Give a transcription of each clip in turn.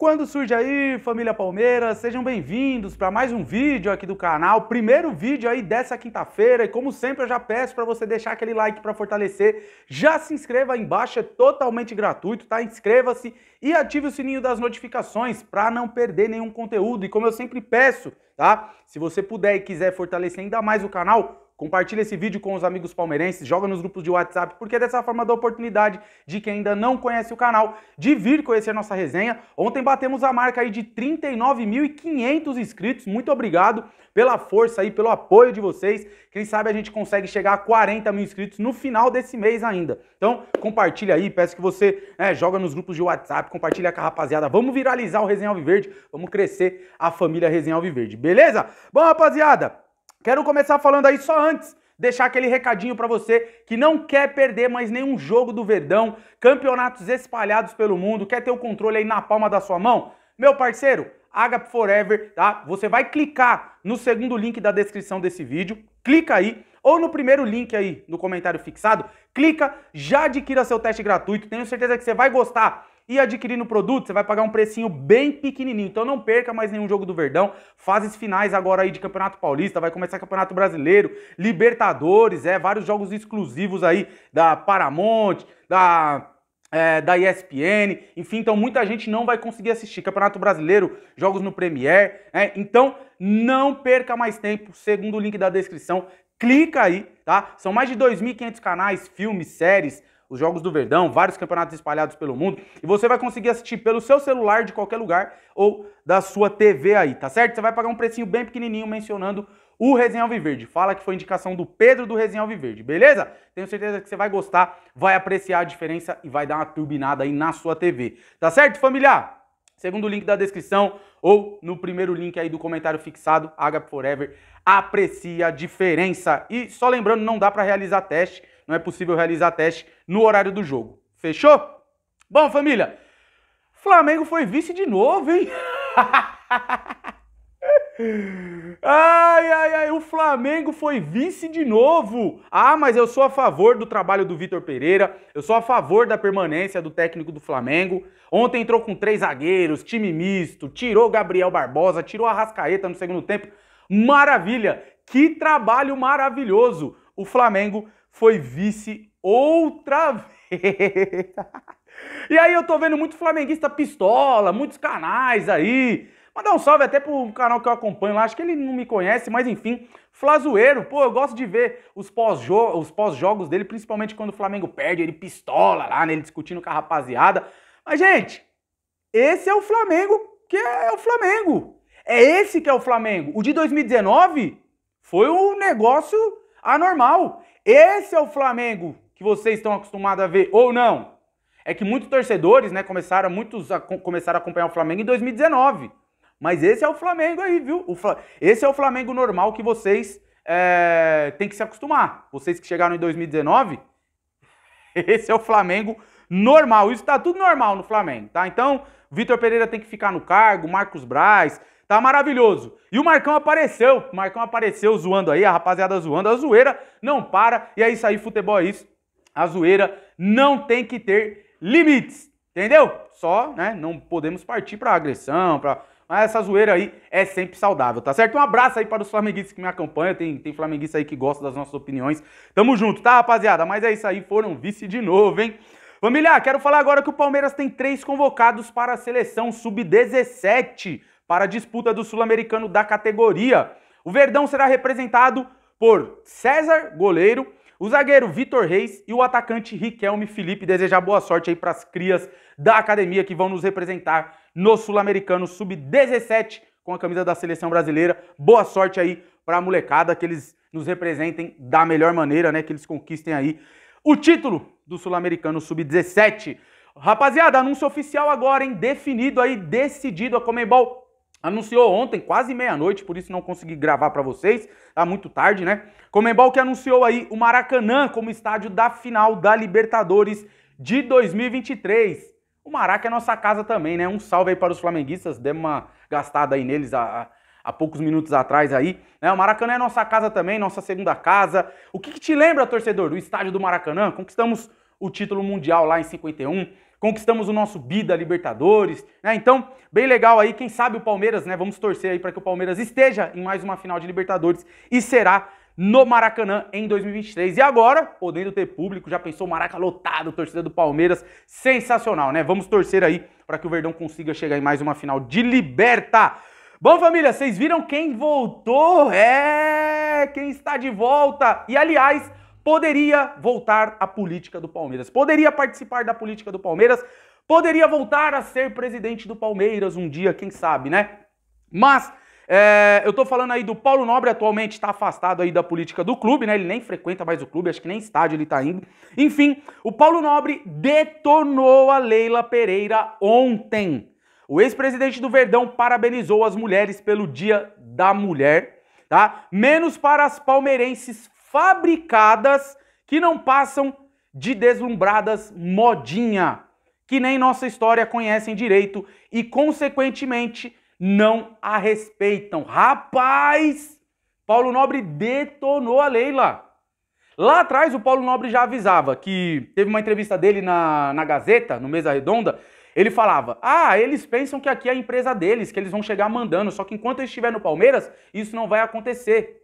Quando surge aí, família Palmeiras, sejam bem-vindos para mais um vídeo aqui do canal, primeiro vídeo aí dessa quinta-feira e como sempre eu já peço para você deixar aquele like para fortalecer, já se inscreva aí embaixo, é totalmente gratuito, tá? Inscreva-se e ative o sininho das notificações para não perder nenhum conteúdo e como eu sempre peço, tá? Se você puder e quiser fortalecer ainda mais o canal, Compartilha esse vídeo com os amigos palmeirenses, joga nos grupos de WhatsApp, porque é dessa forma dá oportunidade de quem ainda não conhece o canal de vir conhecer nossa resenha. Ontem batemos a marca aí de 39.500 inscritos. Muito obrigado pela força aí, pelo apoio de vocês. Quem sabe a gente consegue chegar a 40 mil inscritos no final desse mês ainda. Então, compartilha aí, peço que você né, joga nos grupos de WhatsApp, compartilha com a rapaziada. Vamos viralizar o Resenha Alviverde, vamos crescer a família Resenha Alviverde, beleza? Bom, rapaziada, Quero começar falando aí só antes, deixar aquele recadinho para você que não quer perder mais nenhum jogo do Verdão, campeonatos espalhados pelo mundo, quer ter o controle aí na palma da sua mão? Meu parceiro, Agap Forever, tá? Você vai clicar no segundo link da descrição desse vídeo, clica aí, ou no primeiro link aí no comentário fixado, clica, já adquira seu teste gratuito. Tenho certeza que você vai gostar e adquirindo o produto, você vai pagar um precinho bem pequenininho. Então não perca mais nenhum jogo do Verdão. Fases finais agora aí de Campeonato Paulista, vai começar Campeonato Brasileiro, Libertadores, é, vários jogos exclusivos aí da Paramount, da é, da ESPN, enfim, então muita gente não vai conseguir assistir. Campeonato Brasileiro, jogos no Premier, é, então não perca mais tempo, segundo o link da descrição, clica aí, tá? São mais de 2.500 canais, filmes, séries, os jogos do Verdão, vários campeonatos espalhados pelo mundo, e você vai conseguir assistir pelo seu celular de qualquer lugar ou da sua TV aí, tá certo? Você vai pagar um precinho bem pequenininho mencionando o Resenha Alviverde. Fala que foi indicação do Pedro do Resenha Alviverde, beleza? Tenho certeza que você vai gostar, vai apreciar a diferença e vai dar uma turbinada aí na sua TV. Tá certo, família? Segundo o link da descrição ou no primeiro link aí do comentário fixado, Agap Forever aprecia a diferença. E só lembrando, não dá para realizar teste não é possível realizar teste no horário do jogo. Fechou? Bom, família, Flamengo foi vice de novo, hein? Ai, ai, ai, o Flamengo foi vice de novo. Ah, mas eu sou a favor do trabalho do Vitor Pereira, eu sou a favor da permanência do técnico do Flamengo. Ontem entrou com três zagueiros, time misto, tirou Gabriel Barbosa, tirou a Rascaeta no segundo tempo. Maravilha! Que trabalho maravilhoso! O Flamengo foi vice outra vez. e aí eu tô vendo muito flamenguista pistola, muitos canais aí. Mandar um salve até pro canal que eu acompanho lá, acho que ele não me conhece, mas enfim, Flazoeiro, pô, eu gosto de ver os pós-jogos pós dele, principalmente quando o Flamengo perde, ele pistola lá, nele né, ele discutindo com a rapaziada. Mas, gente, esse é o Flamengo que é o Flamengo. É esse que é o Flamengo. O de 2019 foi um negócio anormal. Esse é o Flamengo que vocês estão acostumados a ver ou não? É que muitos torcedores, né, começaram, muitos a, começaram a acompanhar o Flamengo em 2019. Mas esse é o Flamengo aí, viu? O, esse é o Flamengo normal que vocês é, têm que se acostumar. Vocês que chegaram em 2019, esse é o Flamengo normal. Isso tá tudo normal no Flamengo, tá? Então, Vitor Pereira tem que ficar no cargo, Marcos Braz, Tá maravilhoso. E o Marcão apareceu. O Marcão apareceu zoando aí, a rapaziada zoando. A zoeira não para. E é isso aí, futebol é isso. A zoeira não tem que ter limites. Entendeu? Só, né? Não podemos partir pra agressão, pra. Mas essa zoeira aí é sempre saudável, tá certo? Um abraço aí para os flamenguistas que me acompanham. Tem, tem flamenguista aí que gosta das nossas opiniões. Tamo junto, tá, rapaziada? Mas é isso aí, foram vice de novo, hein? Família, quero falar agora que o Palmeiras tem três convocados para a seleção sub-17 para a disputa do Sul-Americano da categoria. O Verdão será representado por César Goleiro, o zagueiro Vitor Reis e o atacante Riquelme Felipe. Desejar boa sorte aí para as crias da academia que vão nos representar no Sul-Americano Sub-17 com a camisa da seleção brasileira. Boa sorte aí para a molecada que eles nos representem da melhor maneira, né? Que eles conquistem aí o título do Sul-Americano Sub-17. Rapaziada, anúncio oficial agora, hein? Definido aí, decidido. A Comembol Anunciou ontem, quase meia-noite, por isso não consegui gravar para vocês, tá muito tarde, né? Comembol que anunciou aí o Maracanã como estádio da final da Libertadores de 2023. O Maraca é nossa casa também, né? Um salve aí para os flamenguistas, demos uma gastada aí neles há, há poucos minutos atrás aí. Né? O Maracanã é nossa casa também, nossa segunda casa. O que, que te lembra, torcedor, do estádio do Maracanã? Conquistamos o título mundial lá em 51, conquistamos o nosso bida Libertadores, né? Então, bem legal aí, quem sabe o Palmeiras, né? Vamos torcer aí para que o Palmeiras esteja em mais uma final de Libertadores e será no Maracanã em 2023. E agora, podendo ter público, já pensou Maraca lotado, torcida do Palmeiras, sensacional, né? Vamos torcer aí para que o Verdão consiga chegar em mais uma final de Liberta. Bom, família, vocês viram quem voltou? É, quem está de volta. E aliás, poderia voltar à política do Palmeiras, poderia participar da política do Palmeiras, poderia voltar a ser presidente do Palmeiras um dia, quem sabe, né? Mas é, eu tô falando aí do Paulo Nobre, atualmente está afastado aí da política do clube, né? Ele nem frequenta mais o clube, acho que nem estádio ele tá indo. Enfim, o Paulo Nobre detonou a Leila Pereira ontem. O ex-presidente do Verdão parabenizou as mulheres pelo Dia da Mulher, tá? Menos para as palmeirenses fabricadas que não passam de deslumbradas modinha, que nem nossa história conhecem direito e, consequentemente, não a respeitam. Rapaz! Paulo Nobre detonou a Leila. Lá atrás, o Paulo Nobre já avisava que teve uma entrevista dele na, na Gazeta, no Mesa Redonda, ele falava: Ah, eles pensam que aqui é a empresa deles, que eles vão chegar mandando, só que enquanto eu estiver no Palmeiras, isso não vai acontecer.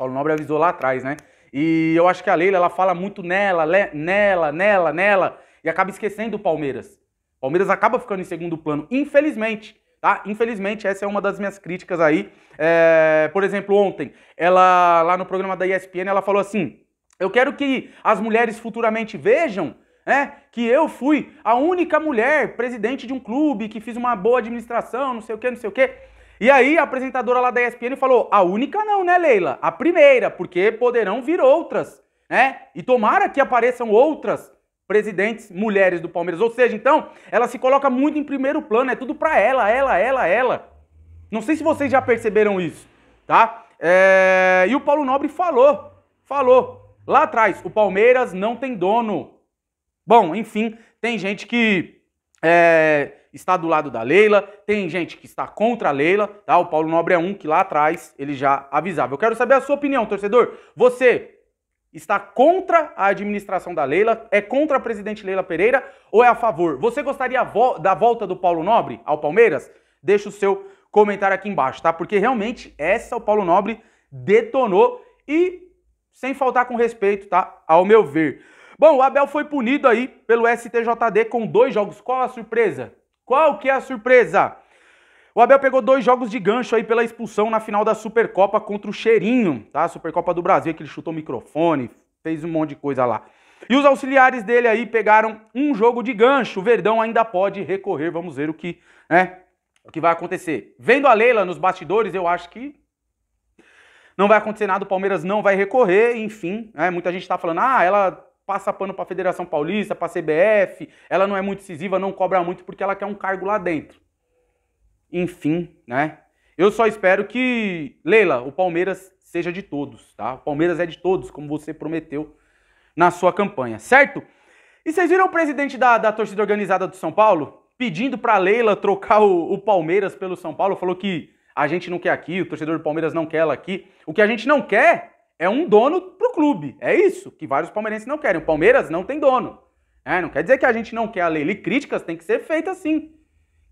Paulo Nobre avisou lá atrás, né? E eu acho que a Leila, ela fala muito nela, le, nela, nela, nela, e acaba esquecendo o Palmeiras. O Palmeiras acaba ficando em segundo plano, infelizmente, tá? Infelizmente, essa é uma das minhas críticas aí. É, por exemplo, ontem, ela, lá no programa da ESPN, ela falou assim, eu quero que as mulheres futuramente vejam né, que eu fui a única mulher presidente de um clube, que fiz uma boa administração, não sei o que, não sei o que. E aí a apresentadora lá da ESPN falou: a única não, né, Leila? A primeira, porque poderão vir outras, né? E tomara que apareçam outras presidentes mulheres do Palmeiras. Ou seja, então, ela se coloca muito em primeiro plano, é tudo pra ela, ela, ela, ela. Não sei se vocês já perceberam isso, tá? É... E o Paulo Nobre falou, falou. Lá atrás, o Palmeiras não tem dono. Bom, enfim, tem gente que é, está do lado da Leila, tem gente que está contra a Leila, tá? O Paulo Nobre é um que lá atrás ele já avisava. Eu quero saber a sua opinião, torcedor. Você está contra a administração da Leila? É contra a presidente Leila Pereira ou é a favor? Você gostaria da volta do Paulo Nobre ao Palmeiras? Deixa o seu comentário aqui embaixo, tá? Porque realmente essa o Paulo Nobre detonou e sem faltar com respeito, tá? Ao meu ver. Bom, o Abel foi punido aí pelo STJD com dois jogos. Qual a surpresa? Qual que é a surpresa? O Abel pegou dois jogos de gancho aí pela expulsão na final da Supercopa contra o Cheirinho, tá? Supercopa do Brasil, que ele chutou o microfone, fez um monte de coisa lá. E os auxiliares dele aí pegaram um jogo de gancho. O Verdão ainda pode recorrer, vamos ver o que, né, o que vai acontecer. Vendo a Leila nos bastidores, eu acho que não vai acontecer nada, o Palmeiras não vai recorrer, enfim. Né, muita gente tá falando, ah, ela passa pano para a Federação Paulista, para a CBF, ela não é muito decisiva, não cobra muito porque ela quer um cargo lá dentro. Enfim, né? Eu só espero que, Leila, o Palmeiras seja de todos, tá? O Palmeiras é de todos, como você prometeu na sua campanha, certo? E vocês viram o presidente da, da torcida organizada do São Paulo pedindo para Leila trocar o, o Palmeiras pelo São Paulo? Falou que a gente não quer aqui, o torcedor do Palmeiras não quer ela aqui. O que a gente não quer é um dono para o clube. É isso que vários palmeirenses não querem. O Palmeiras não tem dono. É, não quer dizer que a gente não quer a Lele. Críticas têm que ser feitas sim.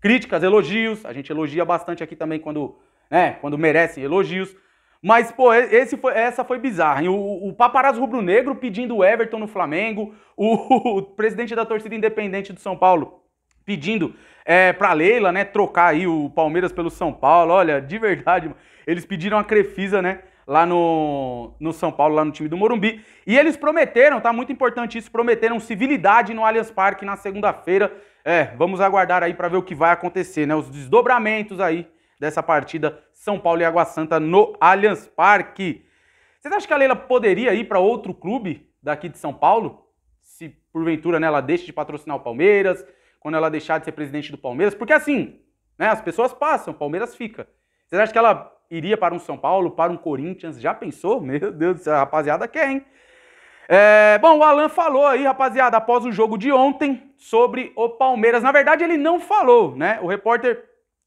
Críticas, elogios. A gente elogia bastante aqui também quando, né, quando merecem elogios. Mas, pô, esse foi, essa foi bizarra. O, o paparazzo rubro-negro pedindo o Everton no Flamengo. O, o, presidente da torcida independente do São Paulo pedindo é, pra Leila, né, trocar aí o Palmeiras pelo São Paulo. Olha, de verdade, eles pediram a Crefisa, né, lá no, no São Paulo, lá no time do Morumbi. E eles prometeram, tá muito importante isso, prometeram civilidade no Allianz Parque na segunda-feira. É, vamos aguardar aí para ver o que vai acontecer, né? Os desdobramentos aí dessa partida São Paulo e Água Santa no Allianz Parque. Vocês acham que a Leila poderia ir para outro clube daqui de São Paulo? Se porventura né, ela deixa de patrocinar o Palmeiras, quando ela deixar de ser presidente do Palmeiras? Porque assim, né, as pessoas passam, o Palmeiras fica. Vocês acham que ela iria para um São Paulo, para um Corinthians. Já pensou? Meu Deus do céu, rapaziada, quem? É, bom, o Alan falou aí, rapaziada, após o jogo de ontem, sobre o Palmeiras. Na verdade, ele não falou, né? O repórter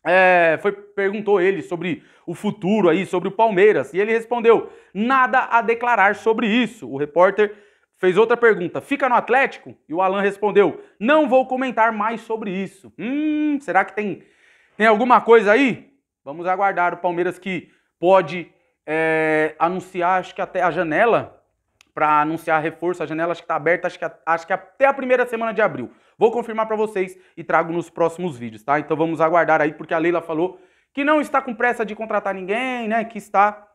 é, foi, perguntou ele sobre o futuro aí, sobre o Palmeiras. E ele respondeu: nada a declarar sobre isso. O repórter fez outra pergunta: fica no Atlético? E o Alan respondeu: não vou comentar mais sobre isso. Hum, será que tem, tem alguma coisa aí? Vamos aguardar o Palmeiras que pode é, anunciar, acho que até a janela, para anunciar reforço, a janela acho que está aberta, acho que, acho que até a primeira semana de abril. Vou confirmar para vocês e trago nos próximos vídeos, tá? Então vamos aguardar aí, porque a Leila falou que não está com pressa de contratar ninguém, né? Que está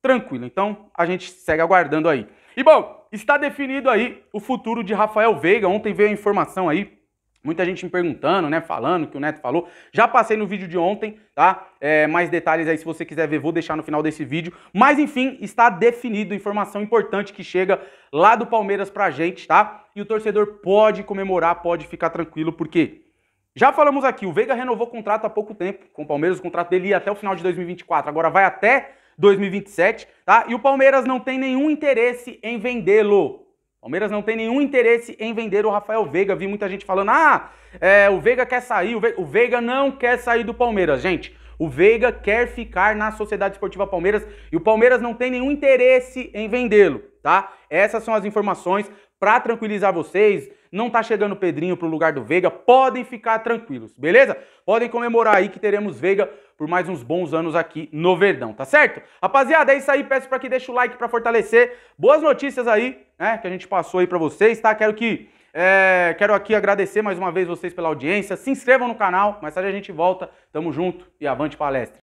tranquilo. Então a gente segue aguardando aí. E bom, está definido aí o futuro de Rafael Veiga. Ontem veio a informação aí Muita gente me perguntando, né? Falando que o Neto falou. Já passei no vídeo de ontem, tá? É, mais detalhes aí se você quiser ver, vou deixar no final desse vídeo. Mas enfim, está definido informação importante que chega lá do Palmeiras pra gente, tá? E o torcedor pode comemorar, pode ficar tranquilo, porque já falamos aqui, o Veiga renovou o contrato há pouco tempo com o Palmeiras, o contrato dele ia até o final de 2024, agora vai até 2027, tá? E o Palmeiras não tem nenhum interesse em vendê-lo. Palmeiras não tem nenhum interesse em vender o Rafael Veiga. Vi muita gente falando: ah, é, o Veiga quer sair, o Veiga, o Veiga não quer sair do Palmeiras. Gente, o Veiga quer ficar na Sociedade Esportiva Palmeiras e o Palmeiras não tem nenhum interesse em vendê-lo, tá? Essas são as informações para tranquilizar vocês não tá chegando o Pedrinho pro lugar do Veiga, podem ficar tranquilos, beleza? Podem comemorar aí que teremos Veiga por mais uns bons anos aqui no Verdão, tá certo? Rapaziada, é isso aí, peço para que deixe o like para fortalecer. Boas notícias aí, né, que a gente passou aí para vocês, tá? Quero que é, quero aqui agradecer mais uma vez vocês pela audiência. Se inscrevam no canal, mais tarde a gente volta. Tamo junto e avante palestra.